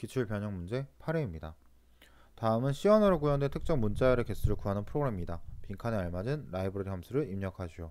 기출 변형 문제 8회입니다. 다음은 c 언어로 구현된 특정 문자열의 개수를 구하는 프로그램입니다. 빈칸에 알맞은 라이브러리 함수를 입력하시오.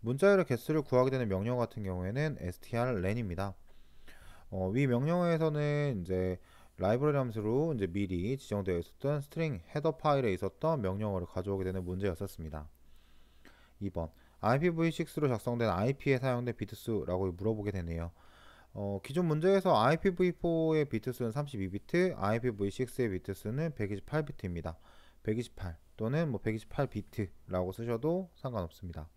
문자열의 개수를 구하게 되는 명령 같은 경우에는 strlen입니다. 어, 위명령에서는 이제 라이브러리 함수로 이제 미리 지정되어 있었던 스트링 헤더 파일에 있었던 명령어를 가져오게 되는 문제였었습니다. 2번 IPv6로 작성된 IP에 사용된 비트수라고 물어보게 되네요. 어, 기존 문제에서 IPv4의 비트수는 32비트, IPv6의 비트수는 128비트입니다. 128 또는 뭐 128비트라고 쓰셔도 상관없습니다.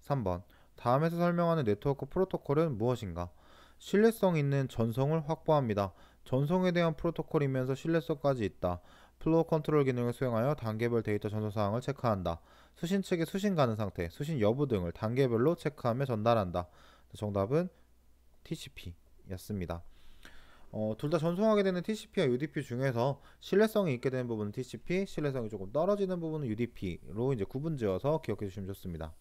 3번 다음에서 설명하는 네트워크 프로토콜은 무엇인가? 신뢰성 있는 전송을 확보합니다. 전송에 대한 프로토콜이면서 신뢰성까지 있다. 플로우 컨트롤 기능을 수행하여 단계별 데이터 전송 사항을 체크한다. 수신 측의 수신 가능 상태, 수신 여부 등을 단계별로 체크하며 전달한다. 정답은 TCP였습니다. 어, 둘 다 전송하게 되는 TCP와 UDP 중에서 신뢰성이 있게 되는 부분은 TCP, 신뢰성이 조금 떨어지는 부분은 UDP로 이제 구분지어서 기억해 주시면 좋습니다.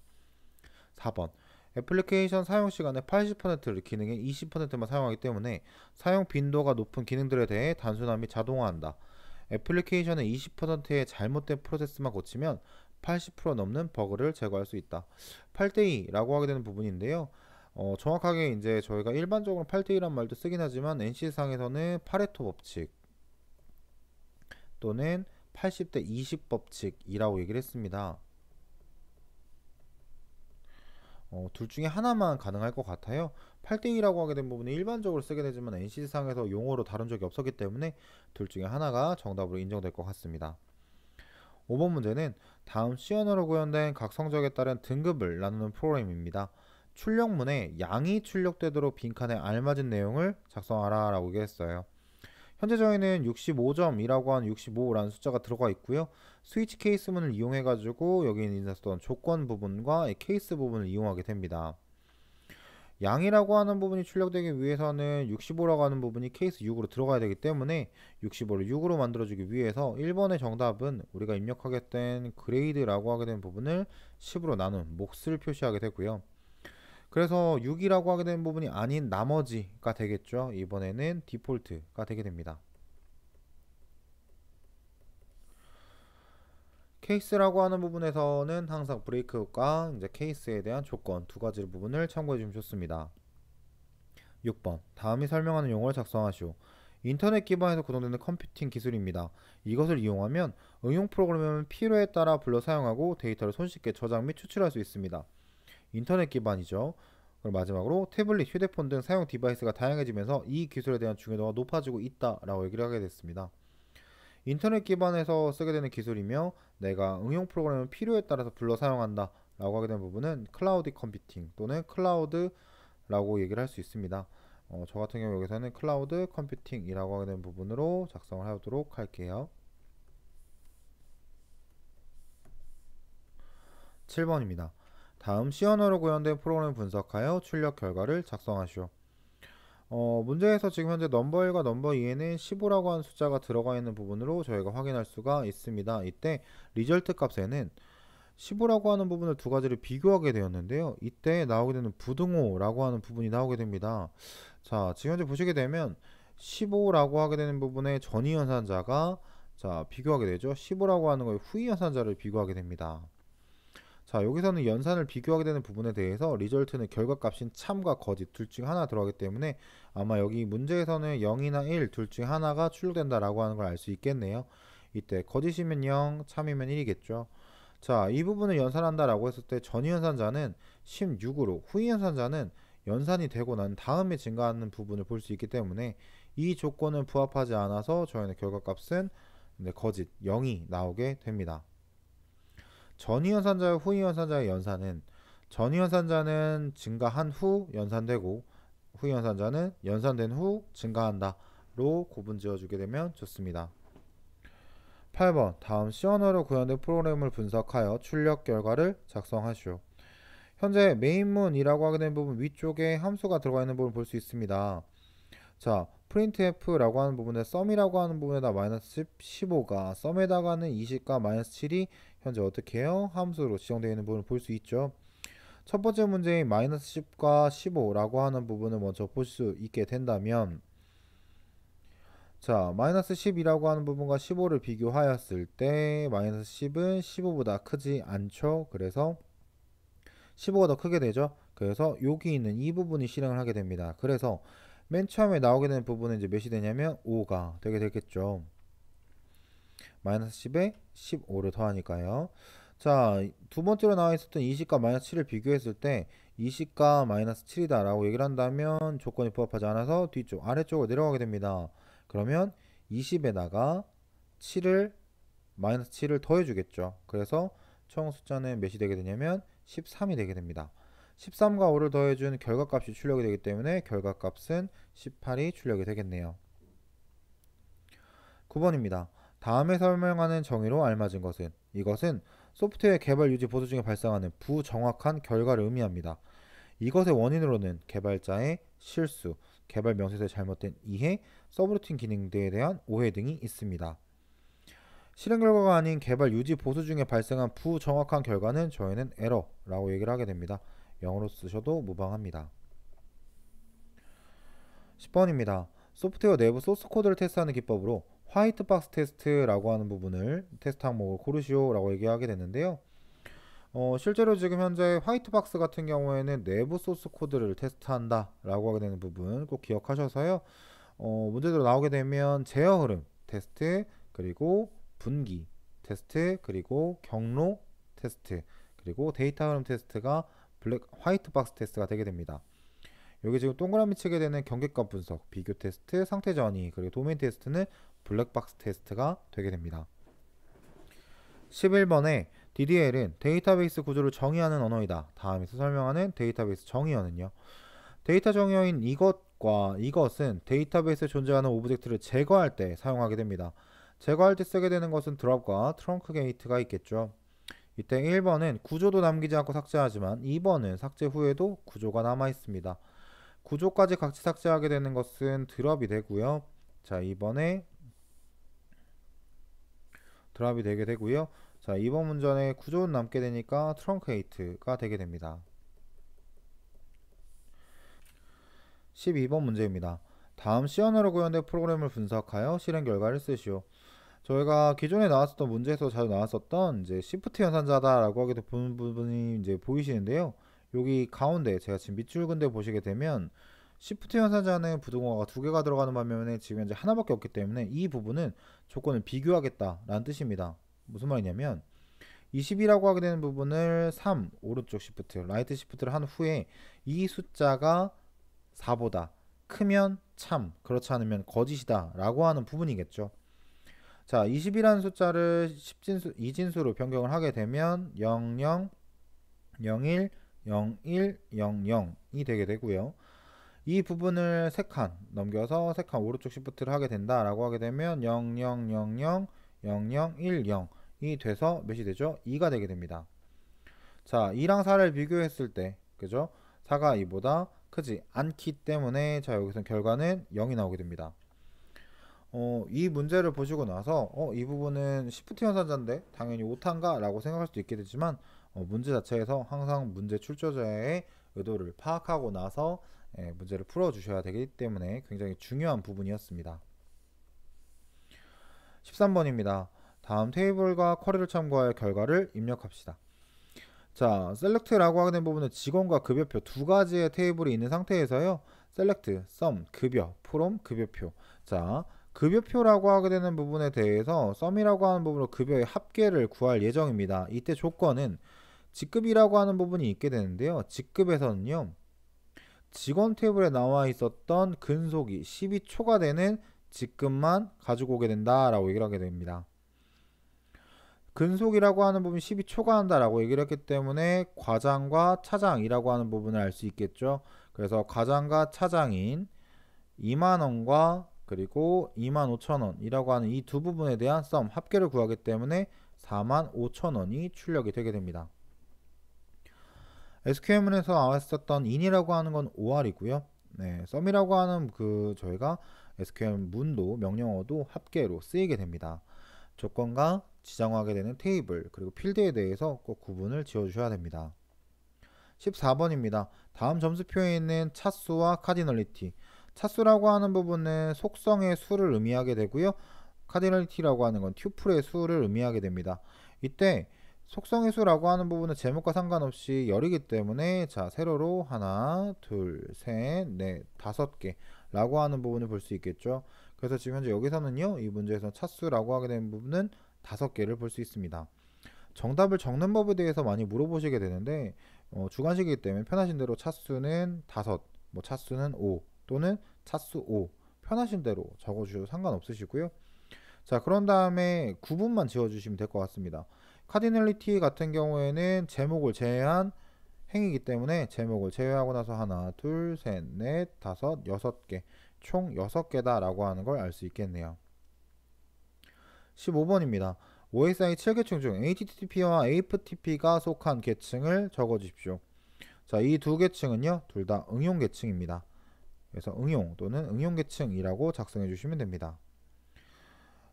4번 애플리케이션 사용 시간의 80%를 기능의 20%만 사용하기 때문에 사용 빈도가 높은 기능들에 대해 단순함이 자동화한다. 애플리케이션의 20%의 잘못된 프로세스만 고치면 80% 넘는 버그를 제거할 수 있다. 8대2라고 하게 되는 부분인데요. 어, 정확하게 이제 저희가 일반적으로 8대1란 말도 쓰긴 하지만 NC상에서는 파레토 법칙 또는 80대 20 법칙이라고 얘기를 했습니다. 어, 둘 중에 하나만 가능할 것 같아요. 8대2라고 하게 된 부분은 일반적으로 쓰게 되지만 NC상에서 용어로 다룬 적이 없었기 때문에 둘 중에 하나가 정답으로 인정될 것 같습니다. 5번 문제는 다음 시연으로 구현된 각 성적에 따른 등급을 나누는 프로그램입니다. 출력문에 양이 출력되도록 빈칸에 알맞은 내용을 작성하라 라고 얘기했어요. 현재 저희는 65점이라고 한 65라는 숫자가 들어가 있고요. 스위치 케이스 문을 이용해 가지고 여기 있었던 조건 부분과 케이스 부분을 이용하게 됩니다. 양이라고 하는 부분이 출력되기 위해서는 65라고 하는 부분이 케이스 6으로 들어가야 되기 때문에 65를 6으로 만들어주기 위해서 1번의 정답은 우리가 입력하게 된 그레이드라고 하게 된 부분을 10으로 나눈 몫을 표시하게 되고요. 그래서 6이라고 하게 되는 부분이 아닌 나머지가 되겠죠. 이번에는 디폴트가 되게 됩니다. 케이스라고 하는 부분에서는 항상 브레이크과 이제 케이스에 대한 조건 두 가지 부분을 참고해 주면 좋습니다. 6번 다음이 설명하는 용어를 작성하시오. 인터넷 기반에서 구성되는 컴퓨팅 기술입니다. 이것을 이용하면 응용 프로그램은 필요에 따라 불러 사용하고 데이터를 손쉽게 저장 및 추출할 수 있습니다. 인터넷 기반이죠. 그리고 마지막으로 태블릿, 휴대폰 등 사용 디바이스가 다양해지면서 이 기술에 대한 중요도가 높아지고 있다라고 얘기를 하게 됐습니다. 인터넷 기반에서 쓰게 되는 기술이며 내가 응용 프로그램을 필요에 따라서 불러 사용한다 라고 하게 된 부분은 클라우드 컴퓨팅 또는 클라우드라고 얘기를 할 수 있습니다. 어, 저 같은 경우 여기서는 클라우드 컴퓨팅이라고 하게 된 부분으로 작성을 하도록 할게요. 7번입니다. 다음 시 언어로 구현된 프로그램을 분석하여 출력 결과를 작성하시오. 어, 문제에서 지금 현재 넘버 1과 넘버 2에는 15라고 하는 숫자가 들어가 있는 부분으로 저희가 확인할 수가 있습니다. 이때 리절트 값에는 15라고 하는 부분을 두 가지를 비교하게 되었는데요. 이때 나오게 되는 부등호라고 하는 부분이 나오게 됩니다. 자, 지금 현재 보시게 되면 15라고 하게 되는 부분의 전위 연산자가 자, 비교하게 되죠. 15라고 하는 거의 후위 연산자를 비교하게 됩니다. 자 여기서는 연산을 비교하게 되는 부분에 대해서 리절트는 결과값인 참과 거짓 둘 중 하나 들어가기 때문에 아마 여기 문제에서는 0이나 1 둘 중 하나가 출력된다라고 하는 걸 알 수 있겠네요. 이때 거짓이면 0, 참이면 1이겠죠. 자, 이 부분을 연산한다라고 했을 때 전위연산자는 16으로 후위연산자는 연산이 되고 난 다음에 증가하는 부분을 볼 수 있기 때문에 이 조건은 부합하지 않아서 저희는 결과값은 네, 거짓 0이 나오게 됩니다. 전이연 산자와 후이연 산자의 연산은 전이연 산자는 증가한 후 연산되고 후이연 산자는 연산된 후 증가한다로 구분 지어주게 되면 좋습니다. 8번 다음 C 언어로 구현된 프로그램을 분석하여 출력 결과를 작성하시오. 현재 메인문이라고 하게 된 부분 위쪽에 함수가 들어가 있는 부분 볼수 있습니다. 자, 프린트 n t f 라고 하는 부분에 썸이라고 하는 부분에다 마이너스 15가 썸에다가는 20과 마이너스 7이 현재 어떻게 해요? 함수로 지정되어 있는 부분을 볼 수 있죠. 첫 번째 문제인 마이너스 10과 15라고 하는 부분을 먼저 볼 수 있게 된다면 자 마이너스 10이라고 하는 부분과 15를 비교하였을 때 마이너스 10은 15보다 크지 않죠. 그래서 15가 더 크게 되죠. 그래서 여기 있는 이 부분이 실행을 하게 됩니다. 그래서 맨 처음에 나오게 되는 부분은 이제 몇이 되냐면 5가 되게 되겠죠. 마이너스 10에 15를 더하니까요. 자, 두 번째로 나와 있었던 20과 마이너스 7을 비교했을 때 20과 마이너스 7이다 라고 얘기를 한다면 조건이 부합하지 않아서 뒤쪽, 아래쪽으로 내려가게 됩니다. 그러면 20에다가 7을 마이너스 7을 더해주겠죠. 그래서 총 숫자는 몇이 되게 되냐면 13이 되게 됩니다. 13과 5를 더해준 결과값이 출력이 되기 때문에 결과값은 18이 출력이 되겠네요. 9번입니다. 다음에 설명하는 정의로 알맞은 것은 이것은 소프트웨어 개발 유지 보수 중에 발생하는 부정확한 결과를 의미합니다. 이것의 원인으로는 개발자의 실수, 개발 명세서의 잘못된 이해, 서브루틴 기능 등에 대한 오해 등이 있습니다. 실행 결과가 아닌 개발 유지 보수 중에 발생한 부정확한 결과는 저희는 에러라고 얘기를 하게 됩니다. 영어로 쓰셔도 무방합니다. 10번입니다. 소프트웨어 내부 소스 코드를 테스트하는 기법으로 화이트 박스 테스트라고 하는 부분을 테스트 항목을 고르시오라고 얘기하게 됐는데요. 어, 실제로 지금 현재 화이트 박스 같은 경우에는 내부 소스 코드를 테스트한다 라고 하게 되는 부분 꼭 기억하셔서요. 어, 문제들 나오게 되면 제어 흐름 테스트 그리고 분기 테스트 그리고 경로 테스트 그리고 데이터 흐름 테스트가 블랙 화이트 박스 테스트가 되게 됩니다. 여기 지금 동그라미 치게 되는 경계값 분석, 비교 테스트, 상태 전이, 그리고 도메인 테스트는 블랙박스 테스트가 되게 됩니다. 11번에 DDL은 데이터베이스 구조를 정의하는 언어이다. 다음에서 설명하는 데이터베이스 정의어는요. 데이터 정의어인 이것과 이것은 데이터베이스에 존재하는 오브젝트를 제거할 때 사용하게 됩니다. 제거할 때 쓰게 되는 것은 드랍과 트렁크 게이트가 있겠죠. 이때 1번은 구조도 남기지 않고 삭제하지만 2번은 삭제 후에도 구조가 남아 있습니다. 구조까지 같이 삭제하게 되는 것은 드랍이 되고요. 자, 이번에 드랍이 되게 되고요. 자, 2번 문전에 구조는 남게 되니까 트렁크에이트가 되게 됩니다. 12번 문제입니다. 다음 시연으로 구현된 프로그램을 분석하여 실행 결과를 쓰시오. 저희가 기존에 나왔었던 문제에서 자주 나왔었던 이제 시프트 연산자다라고 하기도 보는 부분이 이제 보이시는데요. 여기 가운데 제가 지금 밑줄 근데 보시게 되면 시프트 연산자는 부동화가두 개가 들어가는 반면에 지금 현재 하나밖에 없기 때문에 이 부분은 조건을 비교하겠다라는 뜻입니다. 무슨 말이냐면 20이라고 하게 되는 부분을 3 오른쪽 시프트 라이트 시프트를 한 후에 이 숫자가 4보다 크면 참 그렇지 않으면 거짓이다 라고 하는 부분이겠죠 자, 20이라는 숫자를 10진수, 2진수로 변경을 하게 되면 00, 01, 01, 00이 되게 되고요. 이 부분을 3칸 넘겨서 3칸 오른쪽 시프트를 하게 된다라고 하게 되면 0000, 0010이 돼서 몇이 되죠? 2가 되게 됩니다. 자, 2랑 4를 비교했을 때, 그죠? 4가 2보다 크지 않기 때문에 자, 여기서 결과는 0이 나오게 됩니다. 어, 이 문제를 보시고 나서 어, 이 부분은 시프트 현산자인데 당연히 오탄가 라고 생각할 수도 있게 되지만 어, 문제 자체에서 항상 문제 출제자의 의도를 파악하고 나서 예, 문제를 풀어주셔야 되기 때문에 굉장히 중요한 부분이었습니다. 13번입니다. 다음 테이블과 쿼리를 참고하여 결과를 입력합시다. 자, 셀렉트라고 하게 된 부분은 직원과 급여표 두 가지의 테이블이 있는 상태에서요. 셀렉트, 썸, 급여, 프롬, 급여표. 자, 급여표라고 하게 되는 부분에 대해서 썸이라고 하는 부분으로 급여의 합계를 구할 예정입니다. 이때 조건은 직급이라고 하는 부분이 있게 되는데요. 직급에서는요. 직원 테이블에 나와 있었던 근속이 10이 초과되는 직급만 가지고 오게 된다라고 얘기를 하게 됩니다. 근속이라고 하는 부분 10이 초과한다라고 얘기를 했기 때문에 과장과 차장이라고 하는 부분을 알 수 있겠죠. 그래서 과장과 차장인 2만원과 그리고 25,000원이라고 하는 이 두 부분에 대한 썸 합계를 구하기 때문에 45,000원이 출력이 되게 됩니다. s q m 에서 나왔었던 인이라고 하는 건5 r 이고요 네, 썸이라고 하는 그 저희가 s q m 문도 명령어도 합계로 쓰이게 됩니다. 조건과 지정하게 되는 테이블 그리고 필드에 대해서 꼭 구분을 지어주셔야 됩니다. 14번입니다. 다음 점수표에 있는 차수와 카디널리티 차수라고 하는 부분은 속성의 수를 의미하게 되고요. 카디널리티라고 하는 건 튜플의 수를 의미하게 됩니다. 이때 속성의 수라고 하는 부분은 제목과 상관없이 열이기 때문에 자 세로로 하나 둘 셋 넷 다섯 개 라고 하는 부분을 볼 수 있겠죠 그래서 지금 현재 여기서는요 이 문제에서 차수라고 하게 된 부분은 다섯 개를 볼 수 있습니다 정답을 적는 법에 대해서 많이 물어보시게 되는데 어, 주관식이기 때문에 편하신 대로 차수는 다섯 뭐 차수는 오 또는 차수 5 편하신 대로 적어주셔도 상관없으시고요. 자 그런 다음에 구분만 지어주시면 될 것 같습니다. 카디널리티 같은 경우에는 제목을 제외한 행이기 위 때문에 제목을 제외하고 나서 하나, 둘, 셋, 넷, 다섯, 여섯 개, 총 여섯 개다 라고 하는 걸 알 수 있겠네요. 15번입니다. OSI 7계층 중 HTTP와 AFTP가 속한 계층을 적어주십시오. 자, 이 두 계층은요, 둘 다 응용 계층입니다. 그래서 응용 또는 응용계층이라고 작성해 주시면 됩니다.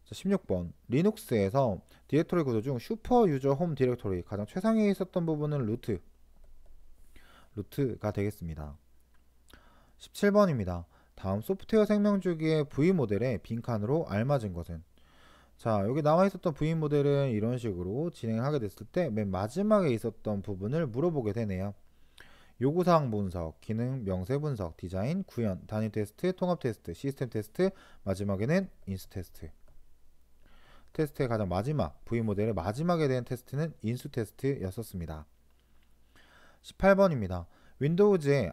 16번 리눅스에서 디렉토리 구조 중 슈퍼 유저 홈 디렉토리 가장 최상위에 있었던 부분은 루트 루트가 되겠습니다. 17번입니다. 다음 소프트웨어 생명주기의 V 모델의 빈칸으로 알맞은 것은 자 여기 나와 있었던 V 모델은 이런 식으로 진행하게 됐을 때 맨 마지막에 있었던 부분을 물어보게 되네요. 요구사항 분석, 기능 명세 분석, 디자인, 구현, 단위 테스트, 통합 테스트, 시스템 테스트, 마지막에는 인스 테스트. 테스트의 가장 마지막, V 모델의 마지막에 대한 테스트는 인수 테스트였었습니다. 18번입니다. 윈도우즈의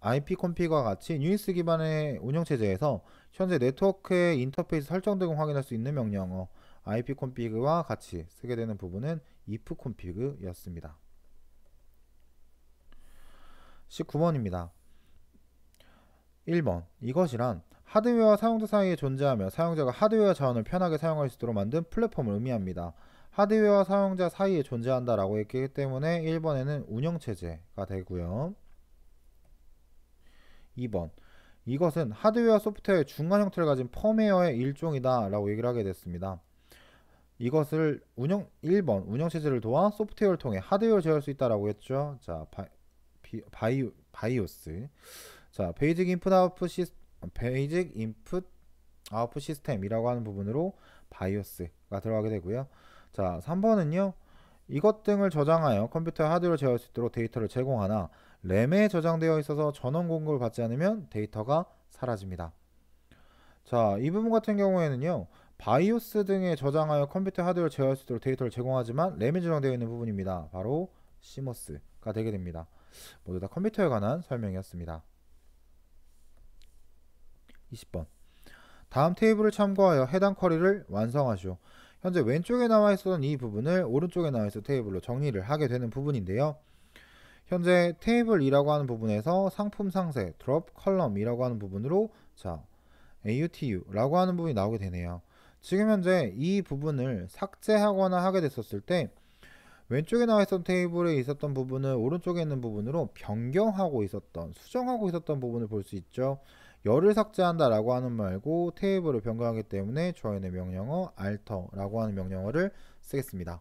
IP 콤피와 같이 유닉스 기반의 운영체제에서 현재 네트워크의 인터페이스 설정 등을 확인할 수 있는 명령어 IP 콤피그와 같이 쓰게 되는 부분은 if 콤피그였습니다. 19번입니다. 1번 이것이란 하드웨어와 사용자 사이에 존재하며 사용자가 하드웨어 자원을 편하게 사용할 수 있도록 만든 플랫폼을 의미합니다. 하드웨어와 사용자 사이에 존재한다라고 했기 때문에 1번에는 운영체제가 되고요. 2번 이것은 하드웨어 소프트웨어의 중간 형태를 가진 펌웨어의 일종이다 라고 얘기를 하게 됐습니다. 이것을 운영 1번 운영체제를 도와 소프트웨어를 통해 하드웨어를 제어할 수 있다라고 했죠. 자, 바, 바이, 바이오스 자 베이직 인풋 아웃풋 시 베이직 인풋 아웃풋 시스템이라고 하는 부분으로 바이오스가 들어가게 되고요 자 3번은요 이것 등을 저장하여 컴퓨터 하드로 제어할 수 있도록 데이터를 제공하나 램에 저장되어 있어서 전원 공급을 받지 않으면 데이터가 사라집니다. 자, 이 부분 같은 경우에는요. 바이오스 등에 저장하여 컴퓨터 하드를 제어할 수 있도록 데이터를 제공하지만 램에 저장되어 있는 부분입니다. 바로 시머스가 되게 됩니다. 모두 다 컴퓨터에 관한 설명이었습니다. 20번 다음 테이블을 참고하여 해당 쿼리를 완성하시오. 현재 왼쪽에 나와 있었던 이 부분을 오른쪽에 나와 있던 테이블로 정리를 하게 되는 부분인데요. 현재 테이블이라고 하는 부분에서 상품 상세, 드롭 컬럼이라고 하는 부분으로 자 AUTU라고 하는 부분이 나오게 되네요. 지금 현재 이 부분을 삭제하거나 하게 됐었을 때 왼쪽에 나와 있던 테이블에 있었던 부분을 오른쪽에 있는 부분으로 변경하고 있었던, 수정하고 있었던 부분을 볼 수 있죠. 열을 삭제한다 라고 하는 말고 테이블을 변경하기 때문에 저희는 명령어 alter라고 하는 명령어를 쓰겠습니다.